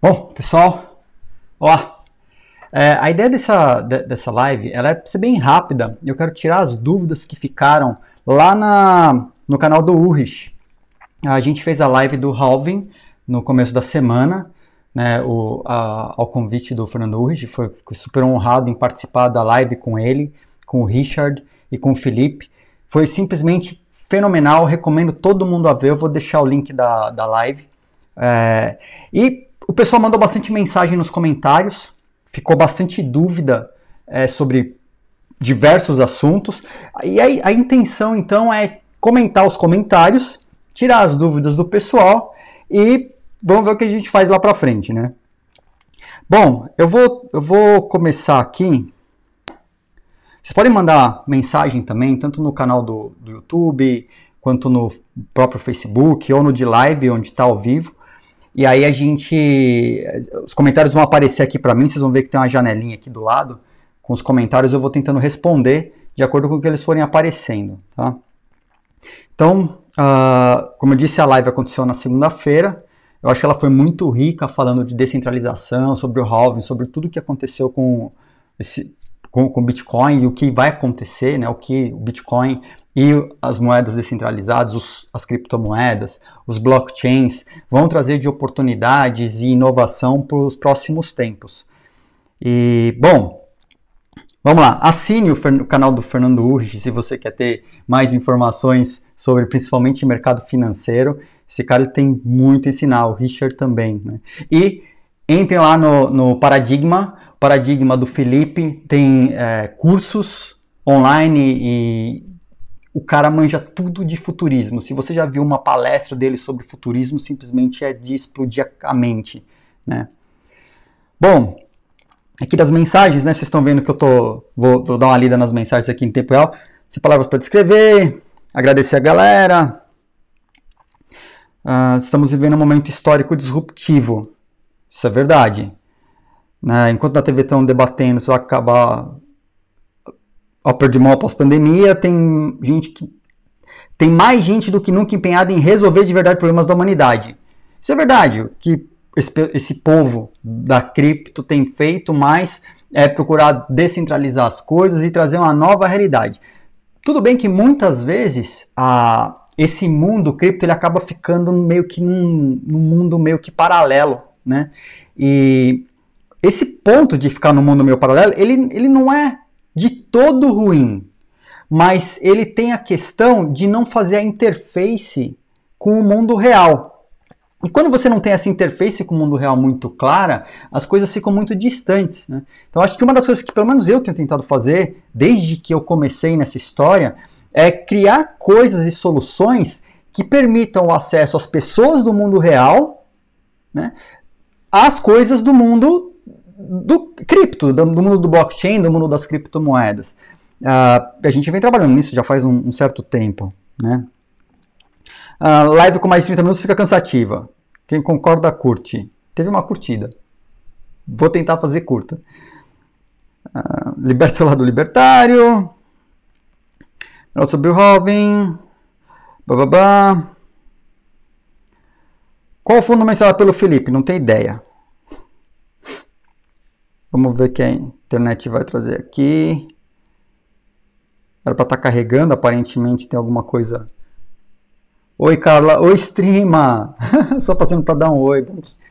Bom, pessoal, ó, é, a ideia dessa, de, dessa live ela é para ser bem rápida. Eu quero tirar as dúvidas que ficaram lá na, no canal do Urris. A gente fez a live do Halving no começo da semana, né, o, a, ao convite do Fernando Urris. Foi, fui super honrado em participar da live com ele, com o Richard e com o Felipe. Foi simplesmente fenomenal. Recomendo todo mundo a ver. Eu vou deixar o link da, da live. É, e o pessoal mandou bastante mensagem nos comentários, ficou bastante dúvida é, sobre diversos assuntos. E a, a intenção então é comentar os comentários, tirar as dúvidas do pessoal e vamos ver o que a gente faz lá para frente, né? Bom, eu vou, eu vou começar aqui. Vocês podem mandar mensagem também, tanto no canal do, do YouTube, quanto no próprio Facebook ou no de live, onde está ao vivo. E aí a gente. Os comentários vão aparecer aqui para mim, vocês vão ver que tem uma janelinha aqui do lado. Com os comentários eu vou tentando responder de acordo com o que eles forem aparecendo, tá? Então, uh, como eu disse, a live aconteceu na segunda-feira. Eu acho que ela foi muito rica falando de descentralização, sobre o halving, sobre tudo o que aconteceu com esse com, com Bitcoin e o que vai acontecer, né? O que o Bitcoin e as moedas descentralizadas, os, as criptomoedas, os blockchains vão trazer de oportunidades e inovação para os próximos tempos. E bom, vamos lá. Assine o, o canal do Fernando Urge se você quer ter mais informações sobre principalmente mercado financeiro. Esse cara tem muito a ensinar, o Richard também. Né? E entre lá no, no Paradigma. Paradigma do Felipe tem é, cursos online e o cara manja tudo de futurismo. Se você já viu uma palestra dele sobre futurismo, simplesmente é de explodir a mente, né? Bom, aqui das mensagens, né? Vocês estão vendo que eu tô vou, vou dar uma lida nas mensagens aqui em tempo real. Sem palavras para descrever. Agradecer a galera. Uh, estamos vivendo um momento histórico disruptivo. Isso é verdade. Né? Enquanto na TV estão debatendo se vai acabar ópera de mal pós-pandemia, tem gente que tem mais gente do que nunca empenhada em resolver de verdade problemas da humanidade. Isso é verdade, que esse, esse povo da cripto tem feito, mais é procurar descentralizar as coisas e trazer uma nova realidade. Tudo bem que muitas vezes a, esse mundo cripto ele acaba ficando meio que num, num mundo meio que paralelo, né? E esse ponto de ficar no mundo meio paralelo, ele, ele não é de todo ruim, mas ele tem a questão de não fazer a interface com o mundo real. E quando você não tem essa interface com o mundo real muito clara, as coisas ficam muito distantes. Né? Então, acho que uma das coisas que, pelo menos, eu tenho tentado fazer desde que eu comecei nessa história é criar coisas e soluções que permitam o acesso às pessoas do mundo real, né, às coisas do mundo do cripto, do, do, mundo do blockchain, do mundo das criptomoedas. Uh, a gente vem trabalhando nisso já faz um, um certo tempo, né? Uh, live com mais de 30 minutos fica cansativa. Quem concorda, curte. Teve uma curtida. Vou tentar fazer curta. Uh, ah, liberta seu lado libertário. Nosso Bill Robin. Qual o fundo mencionado pelo Felipe? Não tem ideia. Vamos ver o que a internet vai trazer aqui. Era para estar tá carregando, aparentemente tem alguma coisa. Oi, Carla. Oi, streama. Só passando para dar um oi.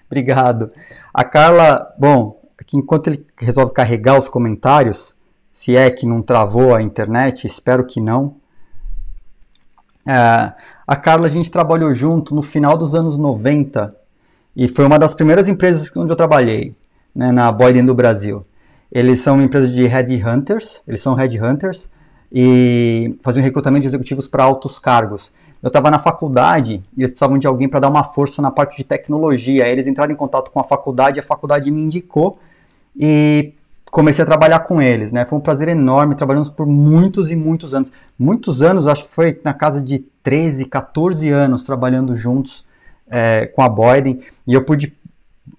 Obrigado. A Carla, bom, aqui enquanto ele resolve carregar os comentários, se é que não travou a internet, espero que não. É, a Carla, a gente trabalhou junto no final dos anos 90 e foi uma das primeiras empresas onde eu trabalhei né, na Boyden do Brasil. Eles são uma empresa de headhunters, eles são headhunters e faziam recrutamento de executivos para altos cargos. Eu estava na faculdade e eles precisavam de alguém para dar uma força na parte de tecnologia. Aí eles entraram em contato com a faculdade, a faculdade me indicou e comecei a trabalhar com eles, né? Foi um prazer enorme, trabalhamos por muitos e muitos anos. Muitos anos, acho que foi na casa de 13, 14 anos trabalhando juntos é, com a Boyden. E eu pude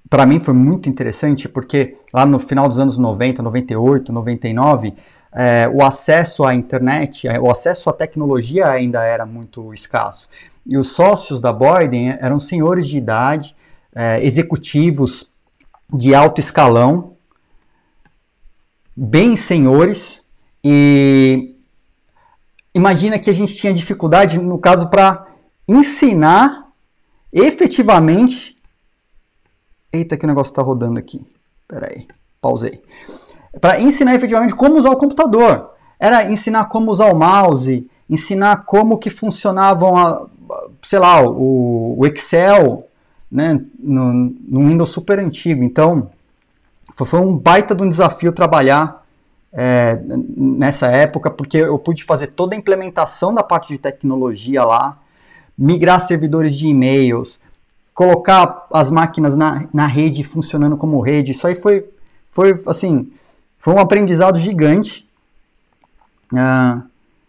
para mim foi muito interessante porque lá no final dos anos 90, 98, 99, é, o acesso à internet, eh, o acesso à tecnologia ainda era muito escasso. E os sócios da Boyden eh, eram senhores de idade, é, executivos de alto escalão, bem senhores, e imagina que a gente tinha dificuldade, no caso, para ensinar efetivamente Eita, que negócio está rodando aqui. Pera aí, pausei. Para ensinar efetivamente como usar o computador. Era ensinar como usar o mouse, ensinar como que funcionavam, a, sei lá, o, o Excel, né, no, no, Windows super antigo. Então, foi um baita de um desafio trabalhar é, nessa época, porque eu pude fazer toda a implementação da parte de tecnologia lá, migrar servidores de e-mails, colocar as máquinas na, na rede funcionando como rede. Isso aí foi, foi assim, foi um aprendizado gigante. Ah,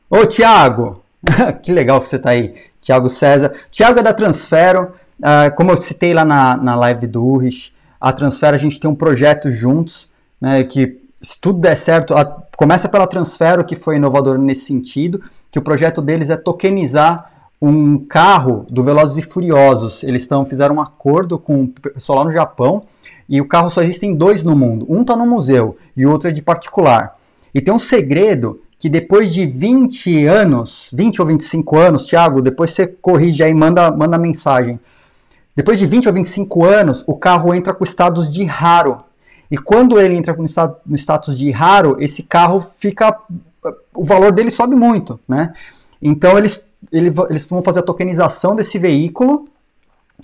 ô, Tiago! que legal que você está aí, Tiago César. Tiago é da Transfero, ah, como eu citei lá na, na live do Urris, a Transfero a gente tem um projeto juntos, né, que se tudo der certo, a, começa pela Transfero, que foi inovador nesse sentido, que o projeto deles é tokenizar um carro do Velozes e Furiosos. Eles tão, fizeram um acordo com o pessoal lá no Japão e o carro só existem dois no mundo. Um está no museu e o outro é de particular. E tem um segredo que depois de 20 anos, 20 ou 25 anos, Thiago, depois você corrige aí, manda, manda mensagem. Depois de 20 ou 25 anos, o carro entra com status de raro. E quando ele entra no status de raro, esse carro fica. O valor dele sobe muito, né? Então eles ele, eles vão fazer a tokenização desse veículo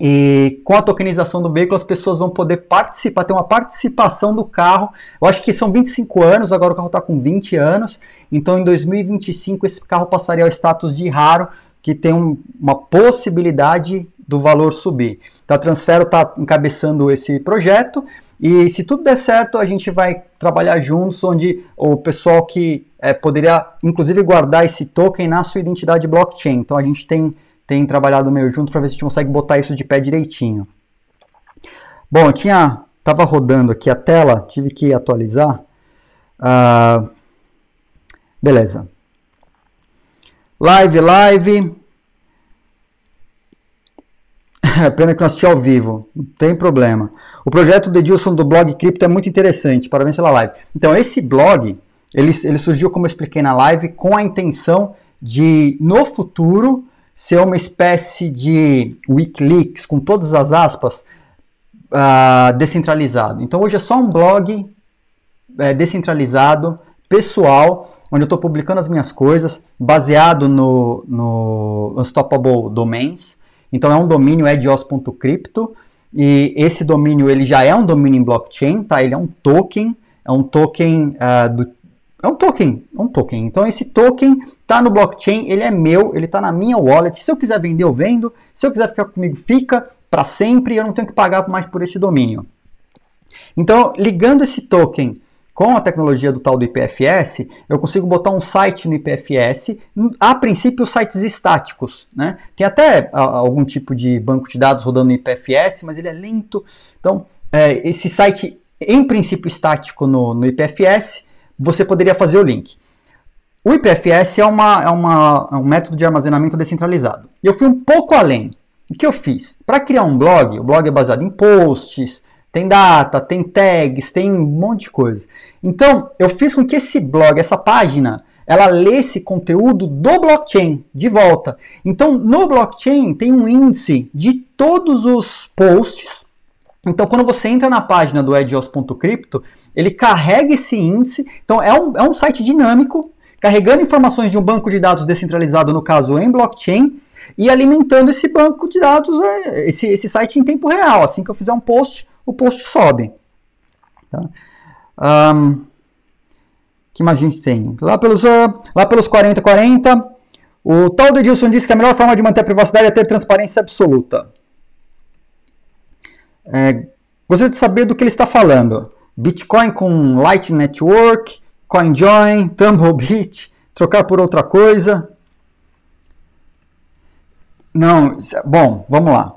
e com a tokenização do veículo, as pessoas vão poder participar, ter uma participação do carro. Eu acho que são 25 anos, agora o carro está com 20 anos. Então, em 2025, esse carro passaria ao status de raro, que tem um, uma possibilidade do valor subir. Então, a Transfero está encabeçando esse projeto e se tudo der certo, a gente vai trabalhar juntos, onde o pessoal que é, poderia, inclusive, guardar esse token na sua identidade blockchain. Então a gente tem, tem trabalhado meio junto para ver se a gente consegue botar isso de pé direitinho. Bom, eu tinha. Estava rodando aqui a tela, tive que atualizar. Uh, beleza. Live, live. É, pena que eu assisti ao vivo, não tem problema. O projeto do Edilson do blog Cripto é muito interessante, parabéns pela live. Então, esse blog, ele, ele surgiu, como eu expliquei na live, com a intenção de, no futuro, ser uma espécie de Wikileaks, com todas as aspas, uh, descentralizado. Então, hoje é só um blog é, descentralizado, pessoal, onde eu estou publicando as minhas coisas, baseado no, no Unstoppable Domains, então é um domínio edios.crypto e esse domínio ele já é um domínio em blockchain, tá? Ele é um token, é um token uh, do, é um token, é um token. Então esse token tá no blockchain, ele é meu, ele tá na minha wallet. Se eu quiser vender, eu vendo. Se eu quiser ficar comigo, fica para sempre. Eu não tenho que pagar mais por esse domínio. Então ligando esse token com a tecnologia do tal do IPFS, eu consigo botar um site no IPFS, a princípio sites estáticos, né? Tem até algum tipo de banco de dados rodando no IPFS, mas ele é lento. Então, é, esse site em princípio estático no, no IPFS, você poderia fazer o link. O IPFS é, uma, é, uma, é um método de armazenamento descentralizado. eu fui um pouco além. O que eu fiz? Para criar um blog, o blog é baseado em posts, tem data, tem tags, tem um monte de coisa. Então, eu fiz com que esse blog, essa página, ela lesse conteúdo do blockchain de volta. Então, no blockchain tem um índice de todos os posts. Então, quando você entra na página do edios.crypto, ele carrega esse índice. Então, é um, é um site dinâmico, carregando informações de um banco de dados descentralizado, no caso em blockchain, e alimentando esse banco de dados, é, esse, esse site em tempo real. Assim que eu fizer um post, o post sobe. Tá? Um, que mais a gente tem? Lá pelos, uh, lá pelos 40, 40, o tal de Edilson disse que a melhor forma de manter a privacidade é ter transparência absoluta. É, gostaria de saber do que ele está falando. Bitcoin com Lightning Network, CoinJoin, Tumblebit, trocar por outra coisa. Não, é, bom, vamos lá.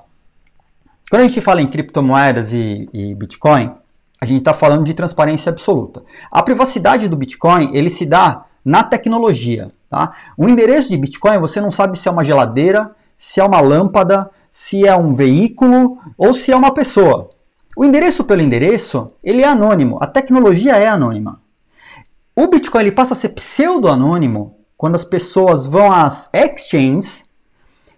Quando a gente fala em criptomoedas e, e Bitcoin, a gente está falando de transparência absoluta. A privacidade do Bitcoin ele se dá na tecnologia. Tá? O endereço de Bitcoin você não sabe se é uma geladeira, se é uma lâmpada, se é um veículo ou se é uma pessoa. O endereço pelo endereço ele é anônimo. A tecnologia é anônima. O Bitcoin ele passa a ser pseudo-anônimo quando as pessoas vão às exchanges,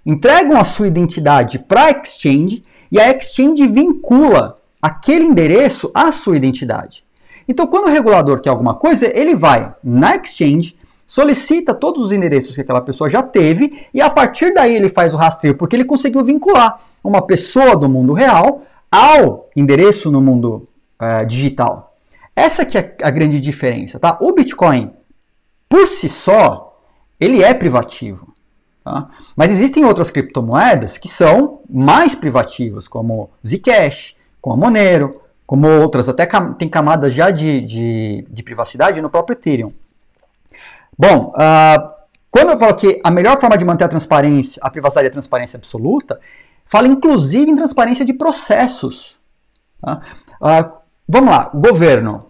entregam a sua identidade para a exchange e a exchange vincula aquele endereço à sua identidade. Então, quando o regulador quer alguma coisa, ele vai na exchange, solicita todos os endereços que aquela pessoa já teve e a partir daí ele faz o rastreio, porque ele conseguiu vincular uma pessoa do mundo real ao endereço no mundo é, digital. Essa que é a grande diferença, tá? O Bitcoin, por si só, ele é privativo. Tá? Mas existem outras criptomoedas que são mais privativas, como Zcash, como Monero, como outras, até cam tem camadas já de, de, de, privacidade no próprio Ethereum. Bom, uh, quando eu falo que a melhor forma de manter a transparência, a privacidade é a transparência absoluta, fala inclusive em transparência de processos. Tá? Uh, vamos lá, governo.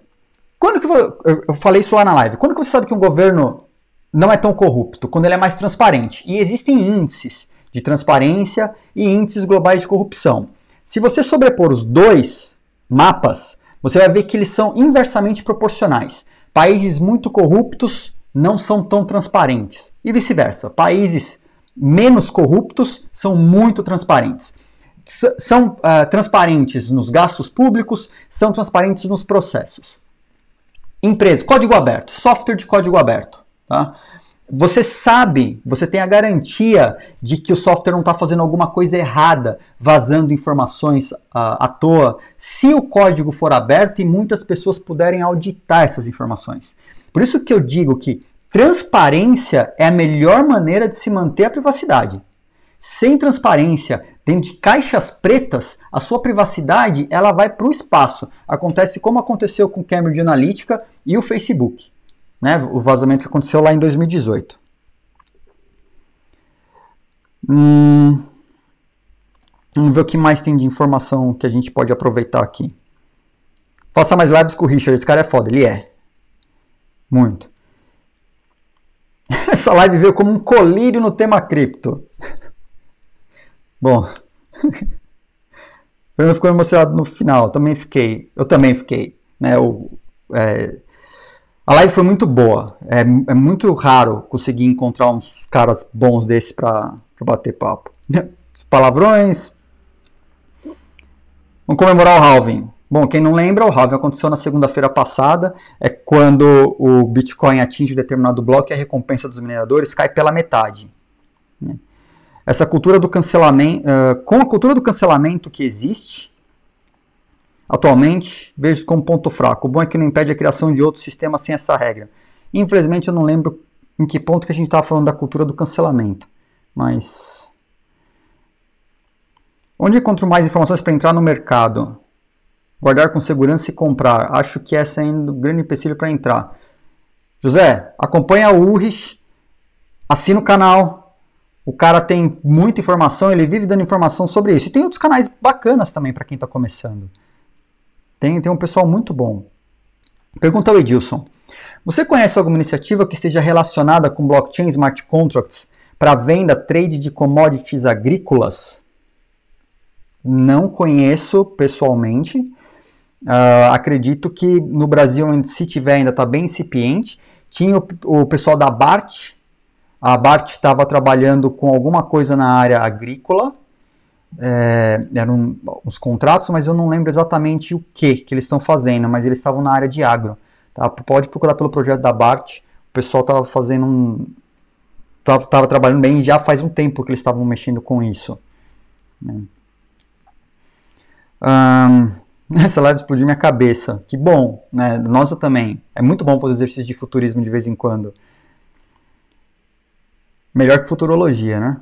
Quando que eu, eu falei isso lá na live? Quando que você sabe que um governo não é tão corrupto, quando ele é mais transparente. E existem índices de transparência e índices globais de corrupção. Se você sobrepor os dois mapas, você vai ver que eles são inversamente proporcionais. Países muito corruptos não são tão transparentes e vice-versa. Países menos corruptos são muito transparentes. S são uh, transparentes nos gastos públicos, são transparentes nos processos. Empresa, código aberto, software de código aberto. Tá? Você sabe, você tem a garantia de que o software não está fazendo alguma coisa errada, vazando informações à, à toa, se o código for aberto e muitas pessoas puderem auditar essas informações. Por isso que eu digo que transparência é a melhor maneira de se manter a privacidade. Sem transparência, dentro de caixas pretas, a sua privacidade ela vai para o espaço. Acontece como aconteceu com Cambridge Analytica e o Facebook né, o vazamento que aconteceu lá em 2018. Hum, vamos ver o que mais tem de informação que a gente pode aproveitar aqui. Faça mais lives com o Richard, esse cara é foda, ele é. Muito. Essa live veio como um colírio no tema cripto. Bom. Fernando ficou emocionado no final, eu também fiquei. Eu também fiquei. Né? Eu, é, a live foi muito boa. É, é muito raro conseguir encontrar uns caras bons desses para bater papo. Palavrões. Vamos comemorar o halving. Bom, quem não lembra, o halving aconteceu na segunda-feira passada. É quando o Bitcoin atinge um determinado bloco e a recompensa dos mineradores cai pela metade. Né? Essa cultura do cancelamento, com a cultura do cancelamento que existe, Atualmente, vejo como ponto fraco. O bom é que não impede a criação de outros sistemas sem essa regra. Infelizmente, eu não lembro em que ponto que a gente estava falando da cultura do cancelamento. Mas. Onde encontro mais informações para entrar no mercado? Guardar com segurança e comprar. Acho que essa é ainda um grande empecilho para entrar. José, acompanha a URIS, assina o canal. O cara tem muita informação, ele vive dando informação sobre isso. E tem outros canais bacanas também para quem está começando. Tem, tem um pessoal muito bom. Pergunta ao Edilson. Você conhece alguma iniciativa que esteja relacionada com blockchain smart contracts para venda, trade de commodities agrícolas? Não conheço pessoalmente. Uh, acredito que no Brasil, se tiver, ainda está bem incipiente. Tinha o, o pessoal da BART. A BART estava trabalhando com alguma coisa na área agrícola é, eram os contratos, mas eu não lembro exatamente o que que eles estão fazendo, mas eles estavam na área de agro. Tá? Pode procurar pelo projeto da BART, o pessoal estava fazendo um. estava trabalhando bem já faz um tempo que eles estavam mexendo com isso. Né? Um, essa live explodiu minha cabeça. Que bom, né? Nossa também. É muito bom fazer exercício de futurismo de vez em quando. Melhor que futurologia, né?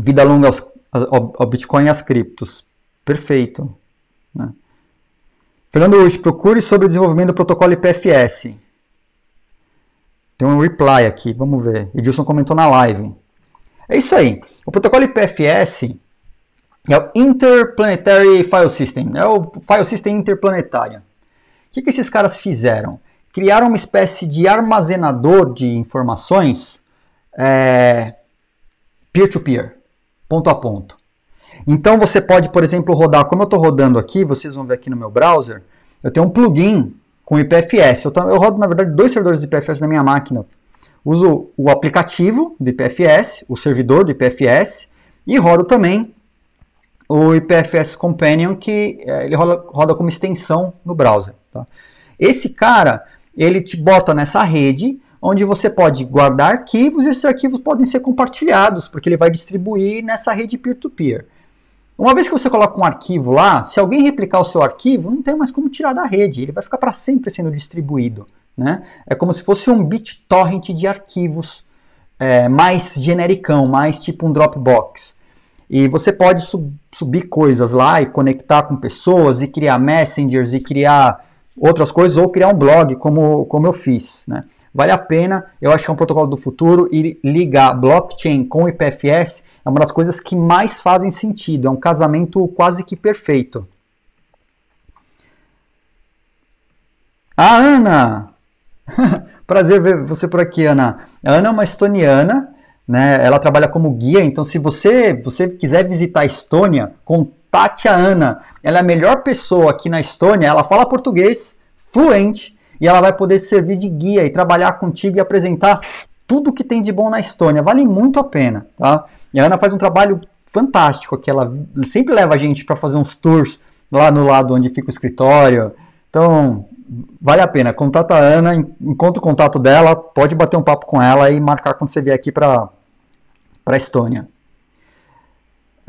Vida longa aos ao Bitcoin e às criptos. Perfeito. Né? Fernando Urch, procure sobre o desenvolvimento do protocolo IPFS. Tem um reply aqui, vamos ver. Edilson comentou na live. É isso aí. O protocolo IPFS é o Interplanetary File System. É o File System interplanetário. O que, que esses caras fizeram? Criaram uma espécie de armazenador de informações é, peer-to-peer. -peer ponto a ponto. Então você pode, por exemplo, rodar, como eu estou rodando aqui, vocês vão ver aqui no meu browser, eu tenho um plugin com IPFS. Eu, eu rodo, na verdade, dois servidores de IPFS na minha máquina. Uso o aplicativo do IPFS, o servidor do IPFS, e rodo também o IPFS Companion, que é, ele roda, roda, como extensão no browser. Tá? Esse cara, ele te bota nessa rede onde você pode guardar arquivos e esses arquivos podem ser compartilhados, porque ele vai distribuir nessa rede peer-to-peer. -peer. Uma vez que você coloca um arquivo lá, se alguém replicar o seu arquivo, não tem mais como tirar da rede, ele vai ficar para sempre sendo distribuído. Né? É como se fosse um BitTorrent de arquivos é, mais genericão, mais tipo um Dropbox. E você pode sub subir coisas lá e conectar com pessoas e criar messengers e criar outras coisas ou criar um blog, como, como eu fiz. Né? Vale a pena, eu acho que é um protocolo do futuro e ligar blockchain com IPFS é uma das coisas que mais fazem sentido, é um casamento quase que perfeito. A Ana! Prazer ver você por aqui, Ana. A Ana é uma estoniana, né? Ela trabalha como guia, então se você, você quiser visitar a Estônia, contate a Ana. Ela é a melhor pessoa aqui na Estônia, ela fala português fluente e ela vai poder servir de guia e trabalhar contigo e apresentar tudo que tem de bom na Estônia. Vale muito a pena, tá? E a Ana faz um trabalho fantástico aqui, ela sempre leva a gente para fazer uns tours lá no lado onde fica o escritório. Então, vale a pena. Contata a Ana, encontra o contato dela, pode bater um papo com ela e marcar quando você vier aqui para para Estônia.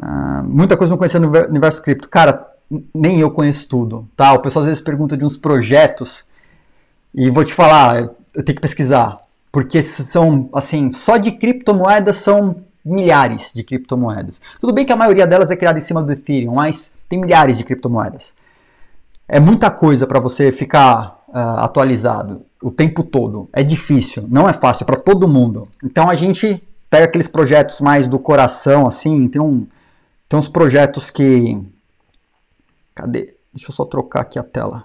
Uh, muita coisa não conhecia no universo cripto. Cara, nem eu conheço tudo, tá? O pessoal às vezes pergunta de uns projetos e vou te falar, eu tenho que pesquisar, porque são, assim, só de criptomoedas são milhares de criptomoedas. Tudo bem que a maioria delas é criada em cima do Ethereum, mas tem milhares de criptomoedas. É muita coisa para você ficar uh, atualizado o tempo todo. É difícil, não é fácil para todo mundo. Então a gente pega aqueles projetos mais do coração, assim, tem, um, tem uns projetos que. Cadê? Deixa eu só trocar aqui a tela.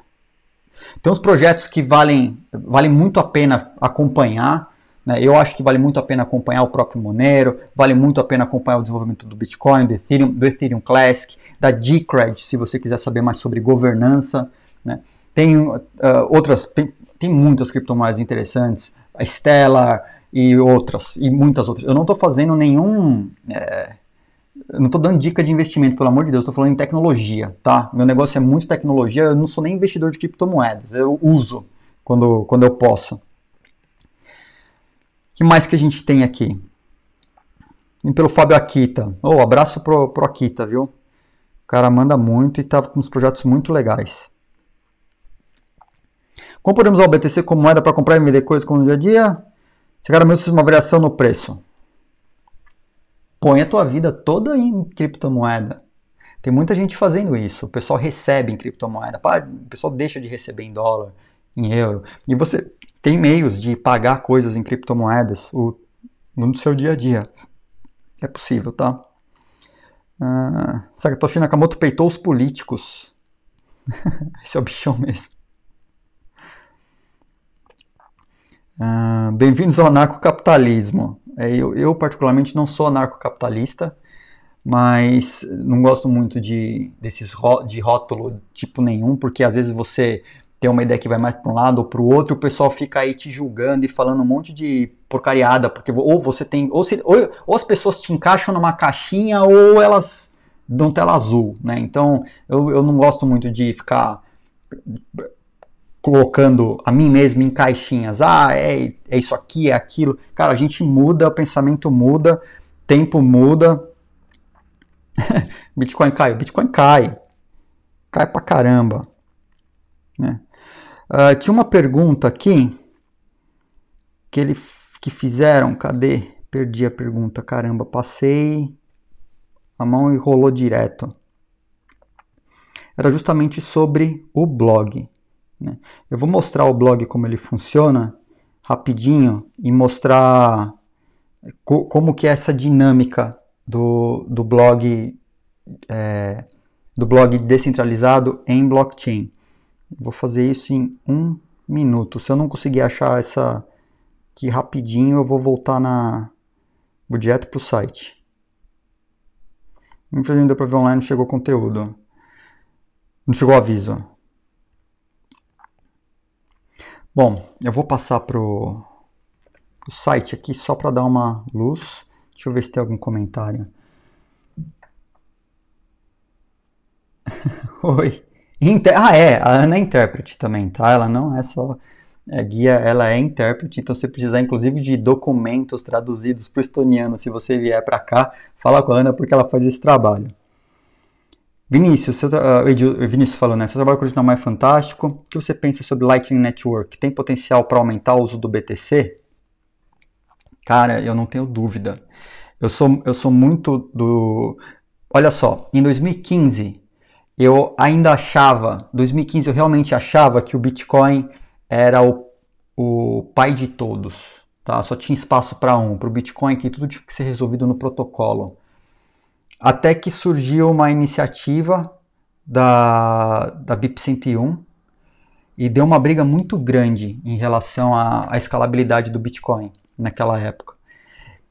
Tem uns projetos que valem, valem muito a pena acompanhar. Né? Eu acho que vale muito a pena acompanhar o próprio Monero, vale muito a pena acompanhar o desenvolvimento do Bitcoin, do Ethereum, do Ethereum Classic, da Decred, se você quiser saber mais sobre governança. Né? Tem uh, outras, tem, tem muitas criptomoedas interessantes, a Stellar e outras, e muitas outras. Eu não estou fazendo nenhum. É, não estou dando dica de investimento, pelo amor de Deus, estou falando em tecnologia, tá? Meu negócio é muito tecnologia, eu não sou nem investidor de criptomoedas, eu uso quando, quando eu posso. O que mais que a gente tem aqui? Vim pelo Fábio Akita. Oh, abraço pro, pro Akita, viu? O cara manda muito e tá com uns projetos muito legais. Como podemos usar o BTC como moeda para comprar e vender coisas no dia a dia? Se cara mesmo uma variação no preço põe a tua vida toda em criptomoeda. Tem muita gente fazendo isso. O pessoal recebe em criptomoeda, o pessoal deixa de receber em dólar, em euro. E você tem meios de pagar coisas em criptomoedas no seu dia a dia. É possível, tá? Ah, Sakatoshi Nakamoto peitou os políticos. Esse é o bichão mesmo. Ah, Bem-vindos ao anarcocapitalismo. É, eu, eu particularmente não sou anarcocapitalista, mas não gosto muito de desses de rótulo tipo nenhum, porque às vezes você tem uma ideia que vai mais para um lado ou para o outro, o pessoal fica aí te julgando e falando um monte de porcariada, porque ou você tem ou, se, ou, ou as pessoas te encaixam numa caixinha ou elas dão tela azul, né? Então eu, eu não gosto muito de ficar colocando a mim mesmo em caixinhas. Ah, é, é isso aqui, é aquilo. Cara, a gente muda, o pensamento muda, tempo muda. Bitcoin cai, o Bitcoin cai. Cai pra caramba. Né? Uh, tinha uma pergunta aqui que ele que fizeram, cadê? Perdi a pergunta, caramba, passei a mão e rolou direto. Era justamente sobre o blog. Né? Eu vou mostrar o blog como ele funciona rapidinho e mostrar eh, co como que é essa dinâmica do, do blog é, do blog descentralizado em blockchain. Vou fazer isso em um minuto. Se eu não conseguir achar essa aqui rapidinho, eu vou voltar na vou direto para o site. Infelizmente deu para ver online, não chegou conteúdo. Não chegou aviso. Bom, eu vou passar para o site aqui só para dar uma luz. Deixa eu ver se tem algum comentário. Oi. Inter... Ah, é, a Ana é intérprete também, tá? Ela não é só é, guia, ela é intérprete, então se precisar inclusive de documentos traduzidos para o estoniano, se você vier para cá, fala com a Ana porque ela faz esse trabalho. Vinícius, seu, uh, Vinícius falou né? Seu trabalho com o continuar é fantástico. O que você pensa sobre Lightning Network? Tem potencial para aumentar o uso do BTC? Cara, eu não tenho dúvida. Eu sou, eu sou muito do. Olha só, em 2015 eu ainda achava, 2015 eu realmente achava que o Bitcoin era o, o pai de todos. Tá? Só tinha espaço para um, para o Bitcoin que tudo tinha que ser resolvido no protocolo. Até que surgiu uma iniciativa da, da BIP 101 e deu uma briga muito grande em relação à, à escalabilidade do Bitcoin naquela época.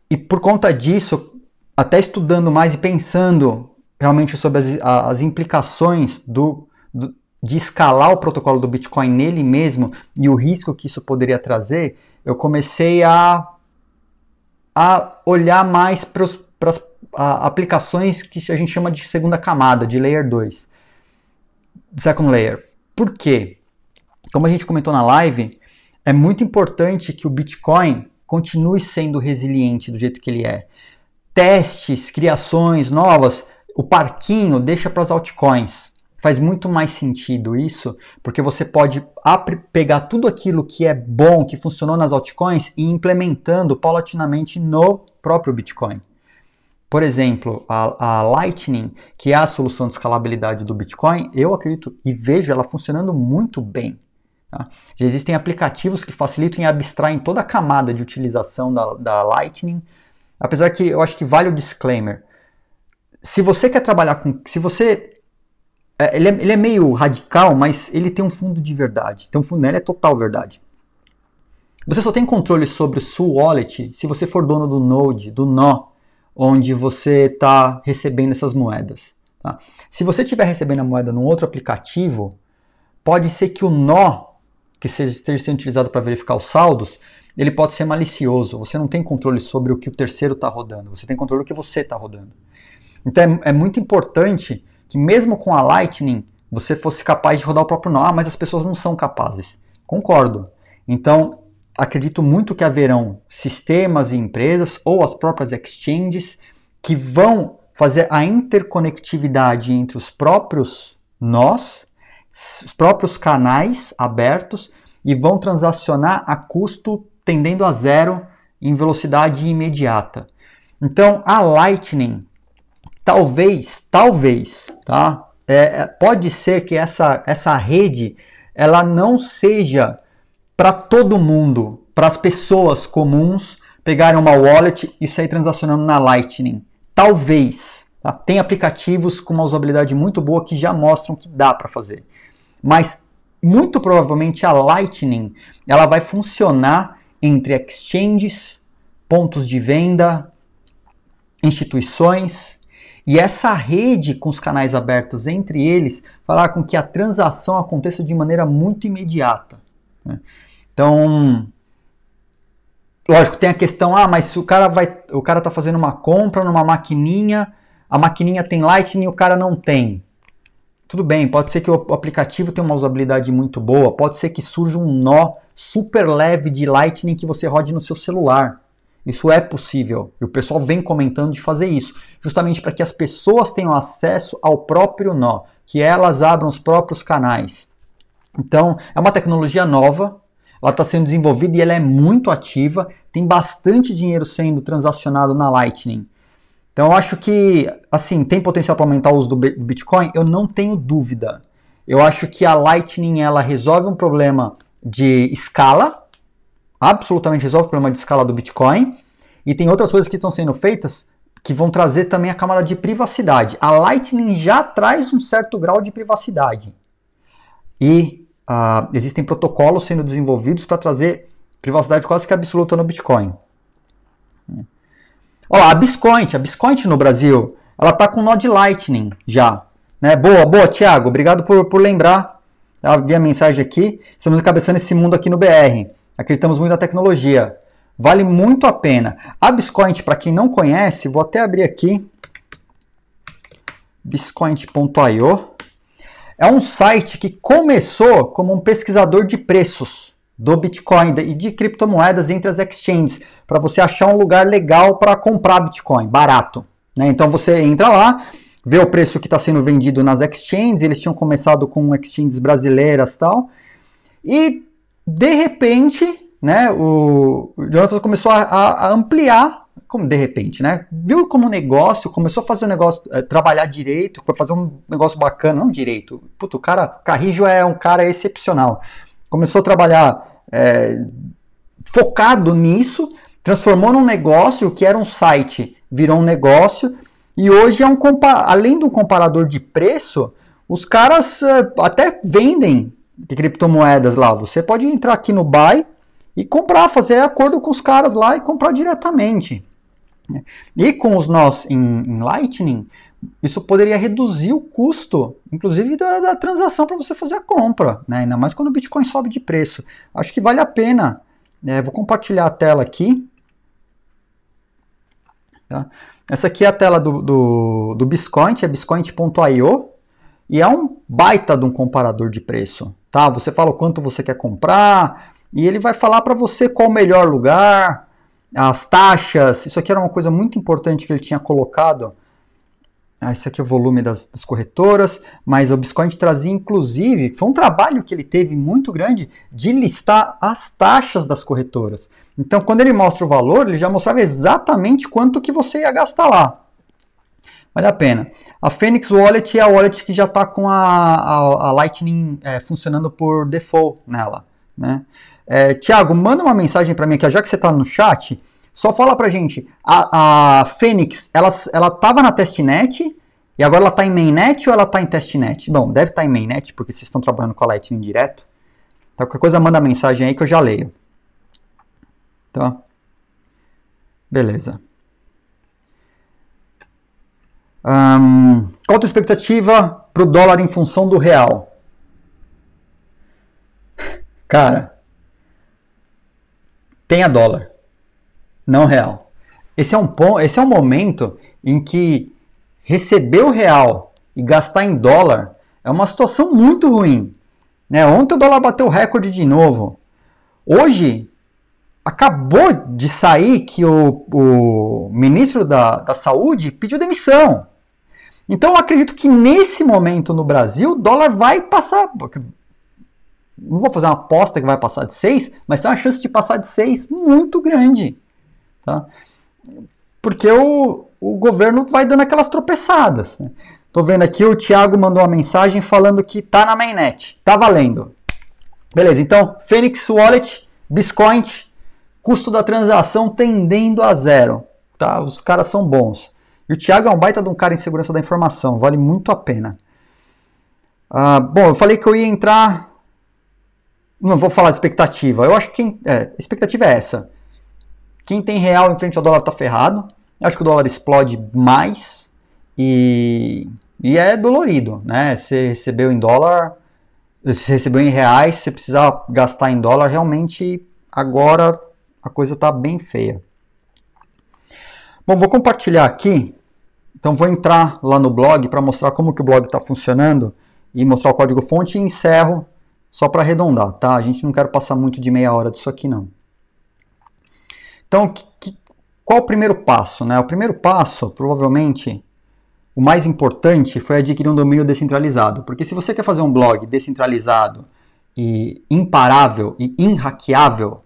E por conta disso, até estudando mais e pensando realmente sobre as, as implicações do, do, de escalar o protocolo do Bitcoin nele mesmo e o risco que isso poderia trazer, eu comecei a, a olhar mais para as a, aplicações que a gente chama de segunda camada, de layer 2, second layer. Por quê? Como a gente comentou na live, é muito importante que o Bitcoin continue sendo resiliente do jeito que ele é. Testes, criações novas, o parquinho deixa para as altcoins. Faz muito mais sentido isso, porque você pode pegar tudo aquilo que é bom, que funcionou nas altcoins e implementando paulatinamente no próprio Bitcoin. Por exemplo, a, a, Lightning, que é a solução de escalabilidade do Bitcoin, eu acredito e vejo ela funcionando muito bem. Tá? Já existem aplicativos que facilitam e abstraem toda a camada de utilização da, da Lightning, apesar que eu acho que vale o disclaimer. Se você quer trabalhar com. Se você é, ele é, ele é, meio radical, mas ele tem um fundo de verdade. Tem um fundo, né? ele é total verdade. Você só tem controle sobre o sua wallet se você for dono do Node, do nó, onde você está recebendo essas moedas. Tá? Se você estiver recebendo a moeda num outro aplicativo, pode ser que o nó que esteja sendo utilizado para verificar os saldos, ele pode ser malicioso. Você não tem controle sobre o que o terceiro está rodando, você tem controle do que você está rodando. Então é, é muito importante que mesmo com a Lightning, você fosse capaz de rodar o próprio nó. Ah, mas as pessoas não são capazes. Concordo. Então, acredito muito que haverão sistemas e empresas ou as próprias exchanges que vão fazer a interconectividade entre os próprios nós, os próprios canais abertos e vão transacionar a custo tendendo a zero em velocidade imediata. Então a Lightning talvez, talvez, tá? É, é pode ser que essa, essa rede ela não seja para todo mundo, para as pessoas comuns pegarem uma wallet e sair transacionando na Lightning. Talvez. Tá? Tem aplicativos com uma usabilidade muito boa que já mostram que dá para fazer. Mas muito provavelmente a Lightning ela vai funcionar entre exchanges, pontos de venda, instituições e essa rede com os canais abertos entre eles fará com que a transação aconteça de maneira muito imediata. Né? Então, lógico, tem a questão, ah, mas se o cara vai, o cara tá fazendo uma compra numa maquininha, a maquininha tem Lightning e o cara não tem. Tudo bem, pode ser que o aplicativo tenha uma usabilidade muito boa, pode ser que surja um nó super leve de Lightning que você rode no seu celular. Isso é possível. E o pessoal vem comentando de fazer isso, justamente para que as pessoas tenham acesso ao próprio nó, que elas abram os próprios canais. Então, é uma tecnologia nova, ela está sendo desenvolvida e ela é muito ativa, tem bastante dinheiro sendo transacionado na Lightning. Então eu acho que, assim, tem potencial para aumentar o uso do Bitcoin? Eu não tenho dúvida. Eu acho que a Lightning, ela resolve um problema de escala, absolutamente resolve o problema de escala do Bitcoin, e tem outras coisas que estão sendo feitas que vão trazer também a camada de privacidade. A Lightning já traz um certo grau de privacidade. E ah, existem protocolos sendo desenvolvidos para trazer privacidade quase que absoluta no Bitcoin. Olha lá, a Biscoint, a Biscoint no Brasil, ela está com Node Lightning já. Né? Boa, boa, Thiago, obrigado por, por lembrar. Eu tá, Vi a mensagem aqui. Estamos encabeçando esse mundo aqui no BR. Acreditamos muito na tecnologia. Vale muito a pena. A Biscoint, para quem não conhece, vou até abrir aqui. Biscoint.io é um site que começou como um pesquisador de preços do Bitcoin e de criptomoedas entre as exchanges, para você achar um lugar legal para comprar Bitcoin, barato. Né? Então você entra lá, vê o preço que está sendo vendido nas exchanges, eles tinham começado com exchanges brasileiras tal, e de repente né, o Jonathan começou a, a ampliar como de repente, né? Viu como o negócio, começou a fazer o um negócio, eh, trabalhar direito, foi fazer um negócio bacana, não direito. Puto, o cara, Carrijo é um cara excepcional. Começou a trabalhar é, focado nisso, transformou num negócio que era um site, virou um negócio, e hoje é um além do comparador de preço, os caras eh, até vendem criptomoedas lá. Você pode entrar aqui no Buy, e comprar, fazer acordo com os caras lá e comprar diretamente. E com os nós em, em Lightning, isso poderia reduzir o custo, inclusive da, da transação para você fazer a compra, né? ainda mais quando o Bitcoin sobe de preço. Acho que vale a pena. É, vou compartilhar a tela aqui. Tá? Essa aqui é a tela do, do, do é bitcoin.io e é um baita de um comparador de preço. Tá? Você fala o quanto você quer comprar, e ele vai falar para você qual o melhor lugar, as taxas. Isso aqui era uma coisa muito importante que ele tinha colocado. Ah, esse aqui é o volume das, das corretoras, mas o Bitcoin trazia, inclusive, foi um trabalho que ele teve muito grande de listar as taxas das corretoras. Então, quando ele mostra o valor, ele já mostrava exatamente quanto que você ia gastar lá. Vale a pena. A Phoenix Wallet é a wallet que já está com a, a, a Lightning é, funcionando por default nela. Né? É, Tiago, manda uma mensagem para mim aqui, já que você está no chat, só fala pra gente, a, a Fênix, ela, ela tava na testnet e agora ela está em mainnet ou ela está em testnet? Bom, deve estar tá em mainnet, porque vocês estão trabalhando com a Lightning direto. Então, qualquer coisa, manda mensagem aí que eu já leio. Tá? Beleza. Um, qual a tua expectativa para o dólar em função do real? Cara, tenha dólar, não real. Esse é um ponto, esse é um momento em que receber o real e gastar em dólar é uma situação muito ruim. Né? Ontem o dólar bateu recorde de novo. Hoje acabou de sair que o, o ministro da, da Saúde pediu demissão. Então eu acredito que nesse momento no Brasil o dólar vai passar, não vou fazer uma aposta que vai passar de 6, mas tem uma chance de passar de 6 muito grande. Tá? Porque o, o governo vai dando aquelas tropeçadas. Né? Tô vendo aqui, o Thiago mandou uma mensagem falando que tá na mainnet, tá valendo. Beleza, então, Fênix Wallet, Bitcoin, custo da transação tendendo a zero. Tá? Os caras são bons. E o Thiago é um baita de um cara em segurança da informação, vale muito a pena. Ah, bom, eu falei que eu ia entrar não vou falar de expectativa. Eu acho que quem, é, expectativa é essa. Quem tem real em frente ao dólar está ferrado. Eu acho que o dólar explode mais e, e é dolorido, né? Você recebeu em dólar, você recebeu em reais, você precisar gastar em dólar, realmente agora a coisa está bem feia. Bom, vou compartilhar aqui. Então vou entrar lá no blog para mostrar como que o blog está funcionando e mostrar o código fonte e encerro só para arredondar, tá? A gente não quer passar muito de meia hora disso aqui, não. Então, que, que, qual o primeiro passo? Né? O primeiro passo, provavelmente, o mais importante foi adquirir um domínio descentralizado. Porque se você quer fazer um blog descentralizado e imparável e inhackeável,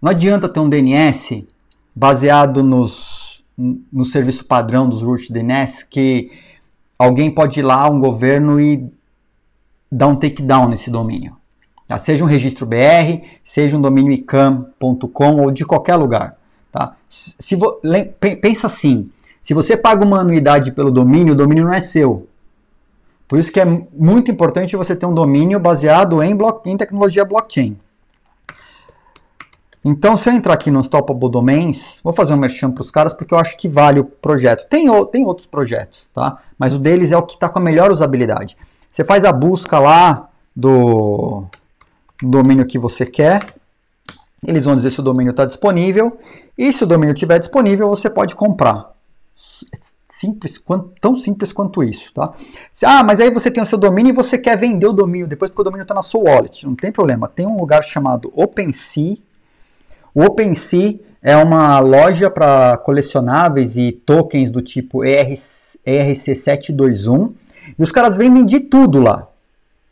não adianta ter um DNS baseado nos, no serviço padrão dos root DNS que alguém pode ir lá, um governo, e dar um takedown nesse domínio. Tá? Seja um registro BR, seja um domínio icam.com ou de qualquer lugar. Tá? Se vo... Pensa assim, se você paga uma anuidade pelo domínio, o domínio não é seu. Por isso que é muito importante você ter um domínio baseado em, em tecnologia blockchain. Então, se eu entrar aqui nos Topable Domains, vou fazer um merchan para os caras porque eu acho que vale o projeto. Tem, tem outros projetos, tá? Mas o deles é o que está com a melhor usabilidade. Você faz a busca lá do domínio que você quer. Eles vão dizer se o domínio está disponível. E se o domínio estiver disponível, você pode comprar. Simples, tão simples quanto isso, tá? Ah, mas aí você tem o seu domínio e você quer vender o domínio depois que o domínio está na sua wallet. Não tem problema. Tem um lugar chamado OpenSea. O OpenSea é uma loja para colecionáveis e tokens do tipo ERC, ERC721 e os caras vendem de tudo lá,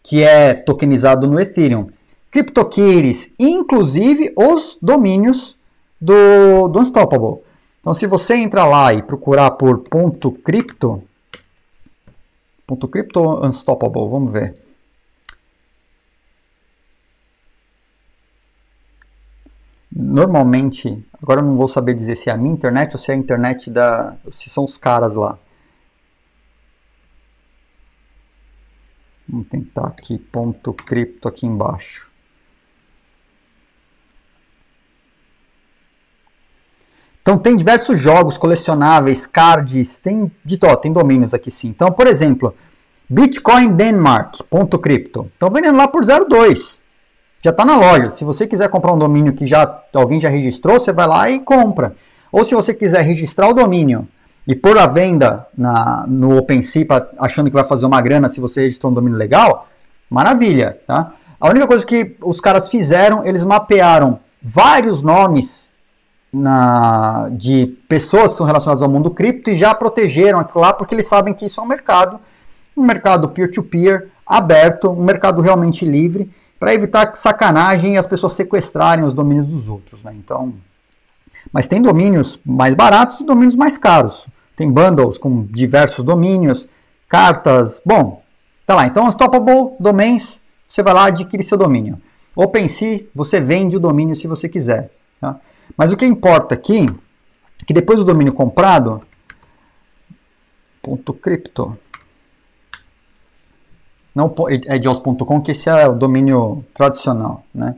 que é tokenizado no Ethereum. CryptoKitties, inclusive os domínios do, do Unstoppable. Então, se você entrar lá e procurar por ponto .crypto, ponto .crypto Unstoppable, vamos ver. Normalmente, agora eu não vou saber dizer se é a minha internet ou se é a internet da... se são os caras lá. Vamos tentar aqui, ponto cripto aqui embaixo. Então tem diversos jogos colecionáveis, cards, tem de todo, tem domínios aqui sim. Então, por exemplo, Bitcoin Denmark, ponto cripto. Estão vendendo lá por 02. Já está na loja. Se você quiser comprar um domínio que já alguém já registrou, você vai lá e compra. Ou se você quiser registrar o domínio e pôr a venda na, no OpenSea achando que vai fazer uma grana se você editou um domínio legal, maravilha, tá? A única coisa que os caras fizeram, eles mapearam vários nomes na, de pessoas que estão relacionadas ao mundo cripto e já protegeram aquilo lá porque eles sabem que isso é um mercado, um mercado peer-to-peer, -peer, aberto, um mercado realmente livre, para evitar sacanagem e as pessoas sequestrarem os domínios dos outros. Né? Então, mas tem domínios mais baratos e domínios mais caros. Tem bundles com diversos domínios, cartas, bom, tá lá. Então, Unstoppable Domains, você vai lá adquire seu domínio. OpenSea, você vende o domínio se você quiser. Tá? Mas o que importa aqui, é que depois do domínio comprado, ponto .crypto, não é jaws.com, é que esse é o domínio tradicional, né?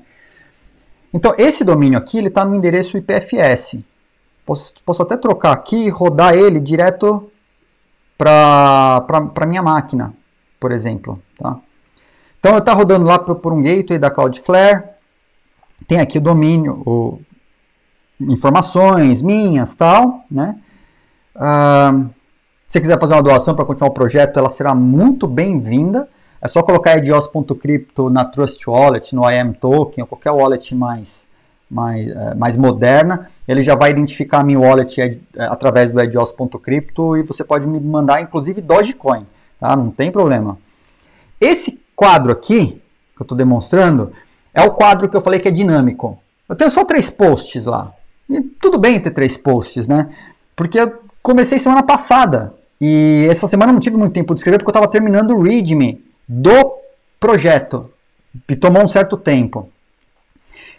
Então, esse domínio aqui ele está no endereço IPFS. Posso, posso até trocar aqui e rodar ele direto para a minha máquina, por exemplo. Tá? Então, ele está rodando lá por, um gateway da Cloudflare. Tem aqui o domínio, o, informações minhas, tal, né? Ah, se você quiser fazer uma doação para continuar o projeto, ela será muito bem-vinda. É só colocar edios.crypto na Trust Wallet, no IAM Token ou qualquer wallet mais, mais, é, mais moderna. Ele já vai identificar a minha wallet é, é, através do edios.crypto e você pode me mandar inclusive Dogecoin, tá? Não tem problema. Esse quadro aqui que eu estou demonstrando é o quadro que eu falei que é dinâmico. Eu tenho só três posts lá. E tudo bem ter três posts, né? Porque eu comecei semana passada. E essa semana eu não tive muito tempo de escrever porque eu estava terminando o README do projeto e tomou um certo tempo.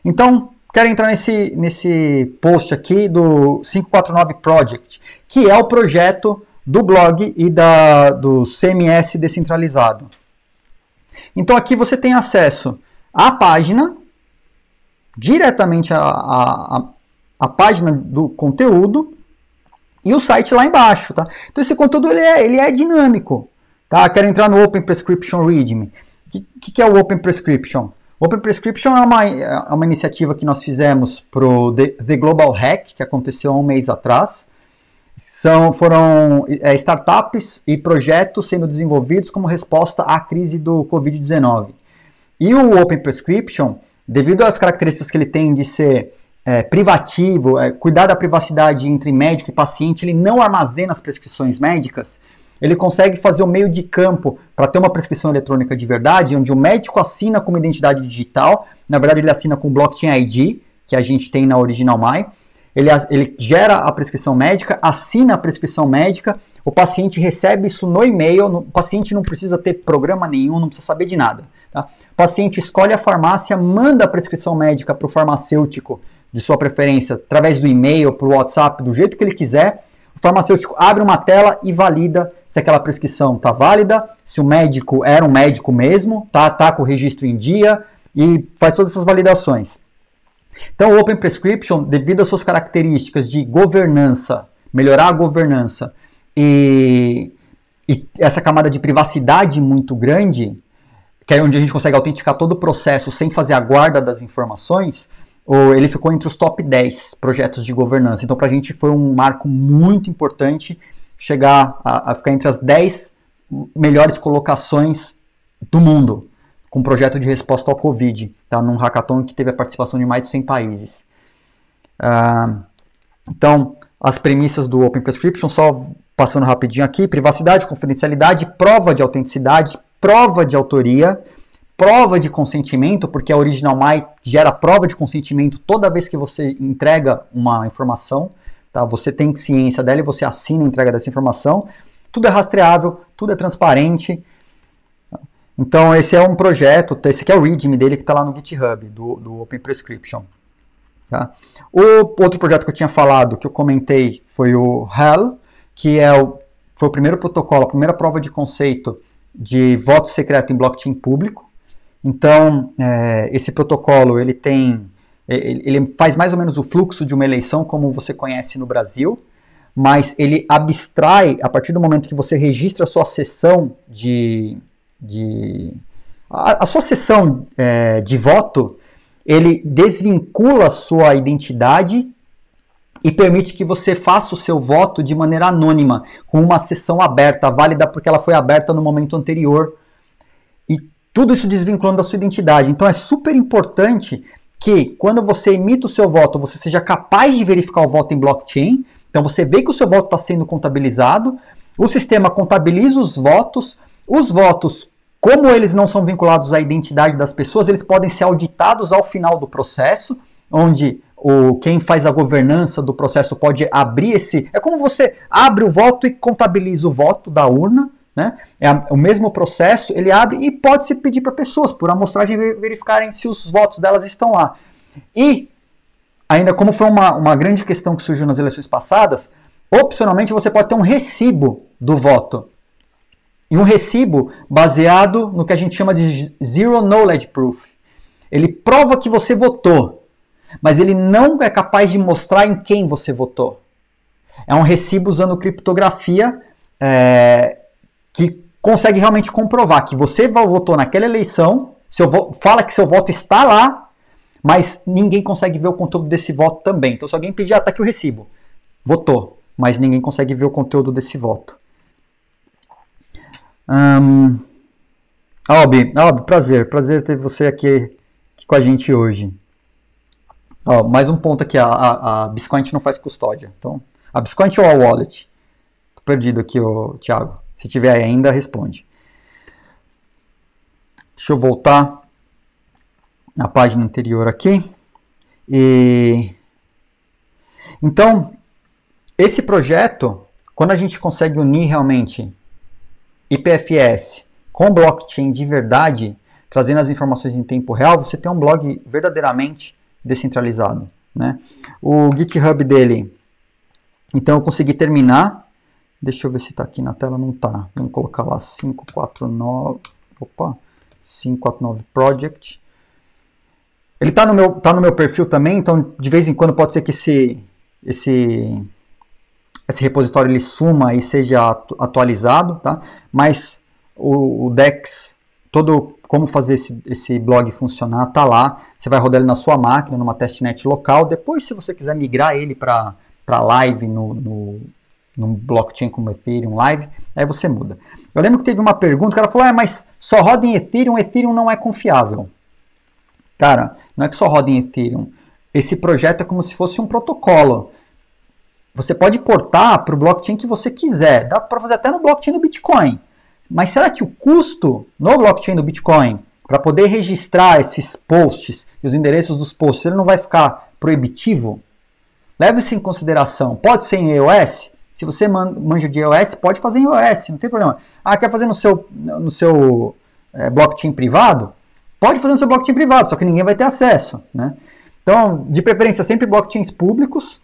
Então, quero entrar nesse, nesse post aqui do 549 Project, que é o projeto do blog e da, do CMS descentralizado. Então aqui você tem acesso à página, diretamente à, a página do conteúdo e o site lá embaixo. Tá? Então esse conteúdo ele é, ele é dinâmico. Tá? Quero entrar no Open Prescription README. O que, que, é o Open Prescription? Open Prescription é uma, é uma iniciativa que nós fizemos para o The, The Global Hack, que aconteceu há um mês atrás. São, foram é, startups e projetos sendo desenvolvidos como resposta à crise do Covid-19. E o Open Prescription, devido às características que ele tem de ser é, privativo, é, cuidar da privacidade entre médico e paciente, ele não armazena as prescrições médicas ele consegue fazer o um meio de campo para ter uma prescrição eletrônica de verdade, onde o médico assina com uma identidade digital, na verdade ele assina com o blockchain ID, que a gente tem na Original My, ele, ele gera a prescrição médica, assina a prescrição médica, o paciente recebe isso no e-mail, no, o paciente não precisa ter programa nenhum, não precisa saber de nada. Tá? O paciente escolhe a farmácia, manda a prescrição médica para o farmacêutico de sua preferência, através do e-mail, para o WhatsApp, do jeito que ele quiser, o farmacêutico abre uma tela e valida se aquela prescrição está válida, se o médico era um médico mesmo, tá, tá com o registro em dia e faz todas essas validações. Então, o Open Prescription, devido às suas características de governança, melhorar a governança e, e essa camada de privacidade muito grande, que é onde a gente consegue autenticar todo o processo sem fazer a guarda das informações, ou ele ficou entre os top 10 projetos de governança. Então, para a gente foi um marco muito importante chegar a, a, ficar entre as 10 melhores colocações do mundo com um projeto de resposta ao Covid, tá? num hackathon que teve a participação de mais de 100 países. Uh, então, as premissas do Open Prescription, só passando rapidinho aqui, privacidade, confidencialidade, prova de autenticidade, prova de autoria, prova de consentimento, porque a Original My gera prova de consentimento toda vez que você entrega uma informação, tá? Você tem ciência dela e você assina a entrega dessa informação. Tudo é rastreável, tudo é transparente. Então esse é um projeto, tá? esse aqui é o README dele que está lá no GitHub, do, do Open Prescription. Tá? O outro projeto que eu tinha falado, que eu comentei, foi o HAL, que é o, foi o primeiro protocolo, a primeira prova de conceito de voto secreto em blockchain público. Então, é, esse protocolo ele tem, é, ele faz mais ou menos o fluxo de uma eleição como você conhece no Brasil, mas ele abstrai a partir do momento que você registra a sua sessão de, de a, a sua sessão é, de voto, ele desvincula a sua identidade e permite que você faça o seu voto de maneira anônima, com uma sessão aberta, válida porque ela foi aberta no momento anterior tudo isso desvinculando da sua identidade. Então é super importante que quando você emita o seu voto, você seja capaz de verificar o voto em blockchain. Então você vê que o seu voto está sendo contabilizado, o sistema contabiliza os votos, os votos, como eles não são vinculados à identidade das pessoas, eles podem ser auditados ao final do processo, onde o, quem faz a governança do processo pode abrir esse. É como você abre o voto e contabiliza o voto da urna. Né? É o mesmo processo, ele abre e pode-se pedir para pessoas, por amostragem, verificarem se os votos delas estão lá. E, ainda como foi uma, uma grande questão que surgiu nas eleições passadas, opcionalmente você pode ter um recibo do voto. E um recibo baseado no que a gente chama de Zero Knowledge Proof. Ele prova que você votou, mas ele não é capaz de mostrar em quem você votou. É um recibo usando criptografia é, que consegue realmente comprovar que você votou naquela eleição, seu voto, fala que seu voto está lá, mas ninguém consegue ver o conteúdo desse voto também. Então, se alguém pedir, até ah, tá que aqui o recibo, votou, mas ninguém consegue ver o conteúdo desse voto. Um, Albi, ah, Albi, ah, prazer, prazer ter você aqui, aqui com a gente hoje. Ó, mais um ponto aqui, a, a, a Biscoint não faz custódia. Então, a Biscoint ou a Wallet? Tô perdido aqui, ô, Thiago. Se tiver ainda, responde. Deixa eu voltar na página anterior aqui. E então, esse projeto, quando a gente consegue unir realmente IPFS com blockchain de verdade, trazendo as informações em tempo real, você tem um blog verdadeiramente descentralizado. Né? O GitHub dele, então eu consegui terminar Deixa eu ver se está aqui na tela, não está. Vamos colocar lá 549, opa, 549 Project. Ele está no, meu, tá no meu perfil também, então de vez em quando pode ser que esse, esse, esse repositório ele suma e seja atualizado, tá? Mas o, o Dex, todo como fazer esse, esse blog funcionar, tá lá. Você vai rodar ele na sua máquina, numa testnet local. Depois, se você quiser migrar ele para live no, no num blockchain como Ethereum Live, aí você muda. Eu lembro que teve uma pergunta que ela falou: ah, mas só roda em Ethereum, Ethereum não é confiável. Cara, não é que só roda em Ethereum. Esse projeto é como se fosse um protocolo. Você pode portar para o blockchain que você quiser. Dá para fazer até no blockchain do Bitcoin. Mas será que o custo no blockchain do Bitcoin para poder registrar esses posts e os endereços dos posts, ele não vai ficar proibitivo? Leve isso em consideração. Pode ser em EOS. Se você manja de iOS, pode fazer em iOS, não tem problema. Ah, quer fazer no seu, no seu é, blockchain privado? Pode fazer no seu blockchain privado, só que ninguém vai ter acesso. Né? Então, de preferência, sempre blockchains públicos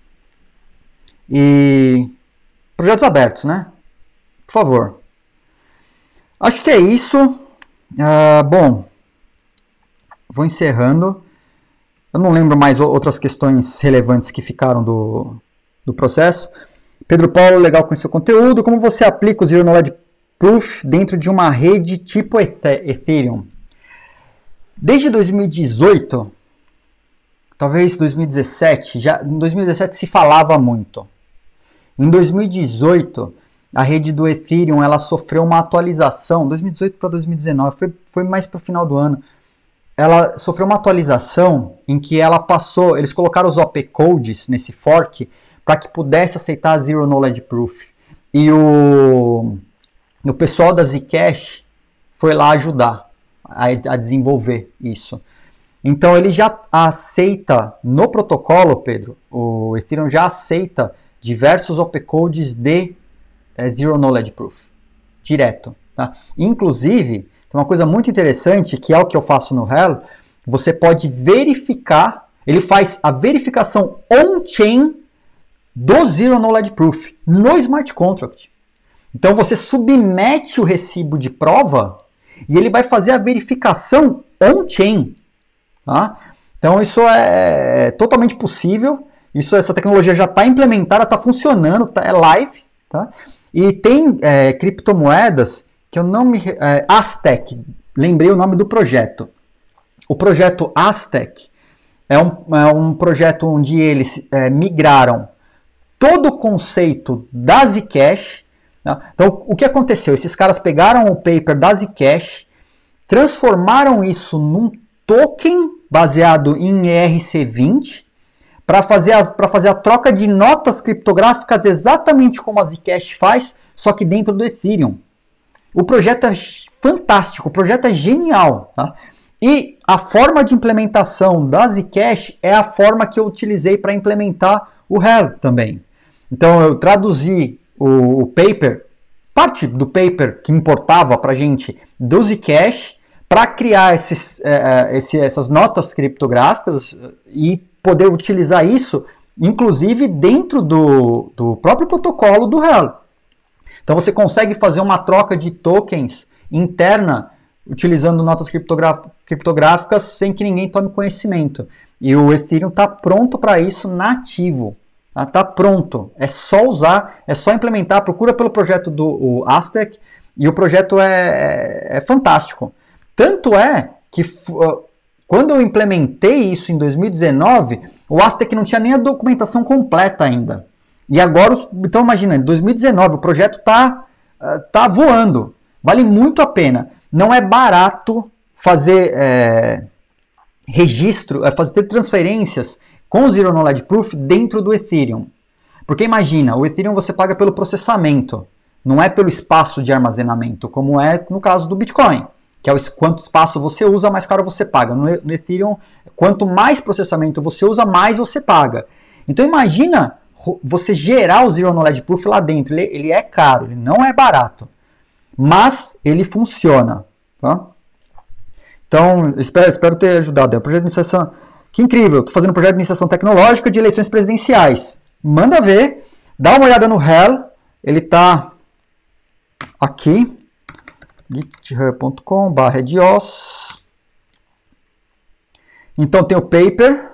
e projetos abertos, né? Por favor. Acho que é isso. Uh, bom, vou encerrando. Eu não lembro mais outras questões relevantes que ficaram do, do processo. Pedro Paulo, legal com seu conteúdo. Como você aplica o Zero Knowledge Proof dentro de uma rede tipo Ethereum? Desde 2018, talvez 2017, já em 2017 se falava muito. Em 2018, a rede do Ethereum ela sofreu uma atualização, 2018 para 2019, foi, foi mais para o final do ano. Ela sofreu uma atualização em que ela passou, eles colocaram os OP codes nesse fork para que pudesse aceitar a Zero Knowledge Proof. E o, o pessoal da Zcash foi lá ajudar a, a desenvolver isso. Então ele já aceita no protocolo, Pedro, o Ethereum já aceita diversos opcodes de é, Zero Knowledge Proof, direto. Tá? Inclusive, tem uma coisa muito interessante, que é o que eu faço no Hello, você pode verificar, ele faz a verificação on-chain do Zero Knowledge Proof no smart contract. Então você submete o recibo de prova e ele vai fazer a verificação on-chain. Tá? Então isso é, é totalmente possível. Isso, essa tecnologia já está implementada, está funcionando, tá, é live. Tá? E tem é, criptomoedas que eu não me. É, Aztec, lembrei o nome do projeto. O projeto Aztec é um, é um projeto onde eles é, migraram todo o conceito da Zcash. Né? Então, o que aconteceu? Esses caras pegaram o paper da Zcash, transformaram isso num token baseado em ERC20 para fazer, fazer a troca de notas criptográficas exatamente como a Zcash faz, só que dentro do Ethereum. O projeto é fantástico, o projeto é genial. Tá? E a forma de implementação da Zcash é a forma que eu utilizei para implementar o Her também. Então eu traduzi o, o paper, parte do paper que importava para gente do Zcash para criar esses, é, é, esse, essas notas criptográficas e poder utilizar isso, inclusive dentro do, do próprio protocolo do Helm. Então você consegue fazer uma troca de tokens interna utilizando notas criptográficas sem que ninguém tome conhecimento. E o Ethereum está pronto para isso nativo. Tá? tá pronto. É só usar, é só implementar. Procura pelo projeto do Aztec e o projeto é, é, é fantástico. Tanto é que quando eu implementei isso em 2019, o Aztec não tinha nem a documentação completa ainda. E agora, então imagina, em 2019 o projeto tá eh, tá voando. Vale muito a pena. Não é barato fazer é, registro, eh, fazer transferências com Zero Knowledge Proof dentro do Ethereum. Porque imagina, o Ethereum você paga pelo processamento, não é pelo espaço de armazenamento, como é no caso do Bitcoin, que é o quanto espaço você usa, mais caro você paga. No Ethereum, quanto mais processamento você usa, mais você paga. Então imagina você gerar o Zero Knowledge Proof lá dentro. Ele, ele é caro, ele não é barato. Mas ele funciona. Tá? Então, espero, espero ter ajudado. É o projeto de iniciação que incrível, estou fazendo um projeto de administração tecnológica de eleições presidenciais. Manda ver, dá uma olhada no Hell. ele está aqui, github.com barra é Então tem o paper,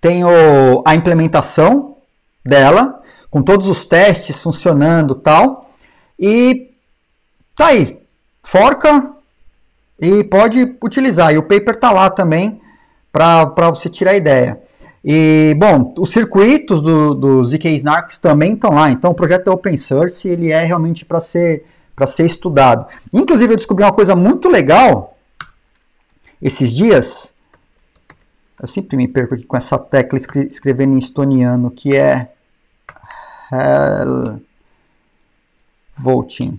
tem o, a implementação dela, com todos os testes funcionando tal, e tá aí, forca, e pode utilizar. E o paper está lá também para você tirar a ideia. E, bom, os circuitos do, do ZK Snarks também estão lá, então o projeto é open source ele é realmente para ser, para ser estudado. Inclusive, eu descobri uma coisa muito legal esses dias. Eu sempre me perco aqui com essa tecla escre escrevendo em estoniano, que é. Hell... Volting.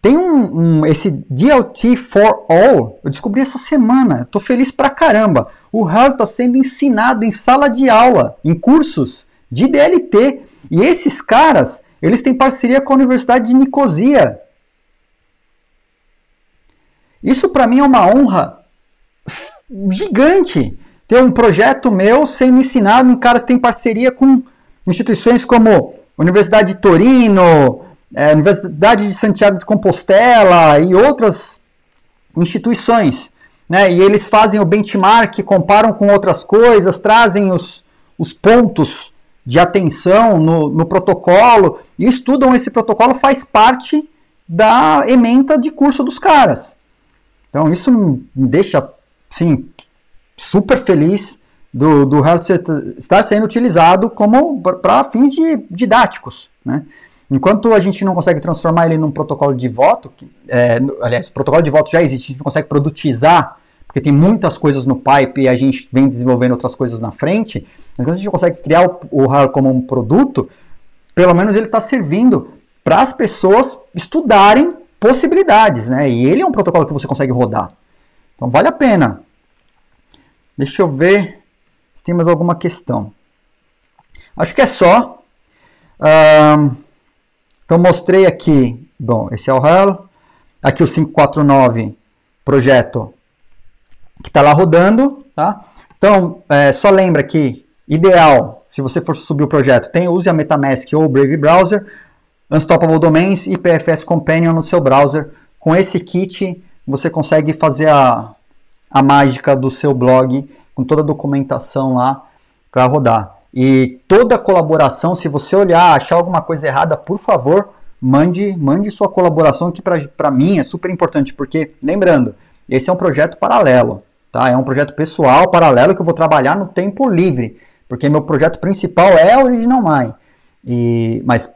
Tem um, um, esse DLT for All, eu descobri essa semana, tô feliz pra caramba. O Hub está sendo ensinado em sala de aula, em cursos de DLT. E esses caras, eles têm parceria com a Universidade de Nicosia. Isso para mim é uma honra gigante. Ter um projeto meu sendo ensinado em caras que têm parceria com instituições como Universidade de Torino, é, Universidade de Santiago de Compostela e outras instituições. Né? E eles fazem o benchmark, comparam com outras coisas, trazem os, os pontos de atenção no, no protocolo e estudam esse protocolo, faz parte da ementa de curso dos caras. Então isso me deixa, sim, super feliz do, do estar sendo utilizado como para fins de, didáticos, né? Enquanto a gente não consegue transformar ele num protocolo de voto, que, é, aliás, o protocolo de voto já existe, a gente consegue produtizar, porque tem muitas coisas no pipe e a gente vem desenvolvendo outras coisas na frente, mas quando a gente consegue criar o, o RAR como um produto, pelo menos ele está servindo para as pessoas estudarem possibilidades, né? E ele é um protocolo que você consegue rodar. Então vale a pena. Deixa eu ver se tem mais alguma questão. Acho que é só. Um, então mostrei aqui, bom, esse é o Hello, aqui o 549 projeto que está lá rodando, tá? Então, é, só lembra que ideal, se você for subir o projeto, tem use a MetaMask ou o Brave Browser, Unstoppable Domains e PFS Companion no seu browser. Com esse kit, você consegue fazer a, a mágica do seu blog com toda a documentação lá para rodar. E toda colaboração, se você olhar, achar alguma coisa errada, por favor, mande, mande sua colaboração, que para mim é super importante, porque, lembrando, esse é um projeto paralelo, tá? É um projeto pessoal paralelo que eu vou trabalhar no tempo livre, porque meu projeto principal é a Original Mine. E, mas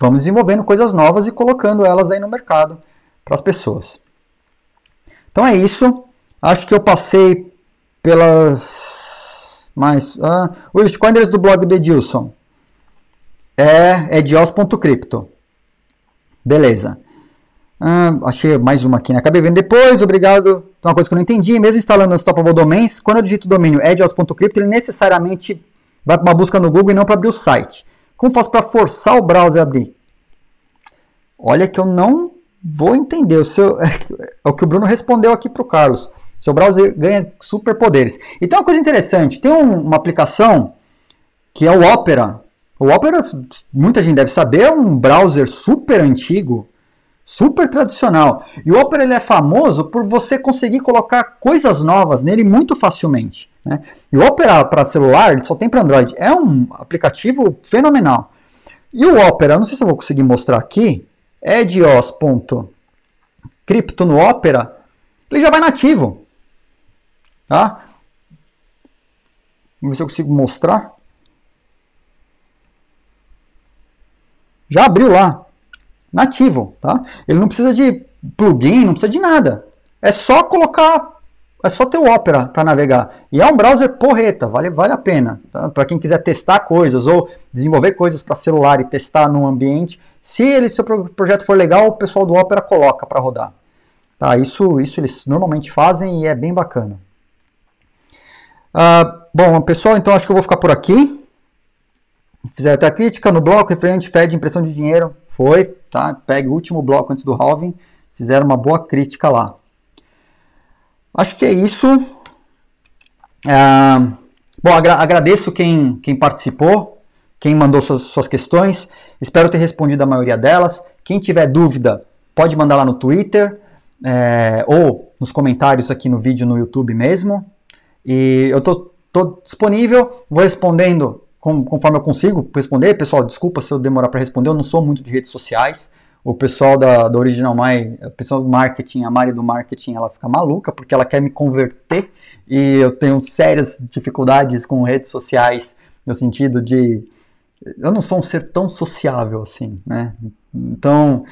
vamos desenvolvendo coisas novas e colocando elas aí no mercado para as pessoas. Então é isso. Acho que eu passei pelas mas, ah, Willis, o endereço do blog do Edilson? É edios.crypto. Beleza. Ah, achei mais uma aqui, né? Acabei vendo depois, obrigado. Uma coisa que eu não entendi, mesmo instalando as toppable domains, quando eu digito o domínio edios.crypto, ele necessariamente vai para uma busca no Google e não para abrir o site. Como faço para forçar o browser a abrir? Olha que eu não vou entender. O seu... é o que o Bruno respondeu aqui para o Carlos. Seu browser ganha superpoderes. Então, uma coisa interessante, tem um, uma aplicação que é o Opera. O Opera, muita gente deve saber, é um browser super antigo, super tradicional. E o Opera ele é famoso por você conseguir colocar coisas novas nele muito facilmente. Né? E o Opera para celular, ele só tem para Android, é um aplicativo fenomenal. E o Opera, não sei se eu vou conseguir mostrar aqui, é de no Opera, ele já vai nativo. Tá? Vamos ver se eu consigo mostrar. Já abriu lá. Nativo, tá? Ele não precisa de plugin, não precisa de nada. É só colocar, é só ter o Opera para navegar. E é um browser porreta, vale, vale a pena. Tá? Para quem quiser testar coisas ou desenvolver coisas para celular e testar no ambiente, se ele seu projeto for legal, o pessoal do Opera coloca para rodar. Tá? Isso, isso eles normalmente fazem e é bem bacana. Ah, bom, pessoal, então acho que eu vou ficar por aqui. Fizeram até a crítica no bloco referente Fed, impressão de dinheiro. Foi, tá? Pega o último bloco antes do halving. Fizeram uma boa crítica lá. Acho que é isso. Ah, bom, agra agradeço quem, quem participou, quem mandou suas, suas questões. Espero ter respondido a maioria delas. Quem tiver dúvida, pode mandar lá no Twitter é, ou nos comentários aqui no vídeo no YouTube mesmo. E eu tô, tô disponível, vou respondendo com, conforme eu consigo responder. Pessoal, desculpa se eu demorar para responder, eu não sou muito de redes sociais. O pessoal da, da Original My, o pessoal do marketing, a Mari do marketing, ela fica maluca porque ela quer me converter e eu tenho sérias dificuldades com redes sociais no sentido de eu não sou um ser tão sociável assim, né? Então,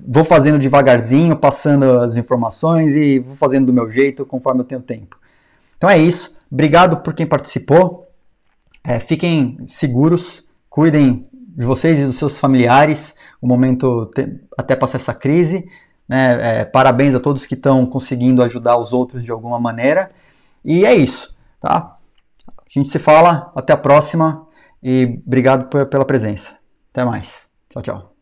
vou fazendo devagarzinho, passando as informações e vou fazendo do meu jeito conforme eu tenho tempo. Então é isso. Obrigado por quem participou. É, fiquem seguros, cuidem de vocês e dos seus familiares. O momento te, até passar essa crise. Né? É, parabéns a todos que estão conseguindo ajudar os outros de alguma maneira. E é isso, tá? A gente se fala. Até a próxima. E obrigado pela presença. Até mais. Tchau, tchau.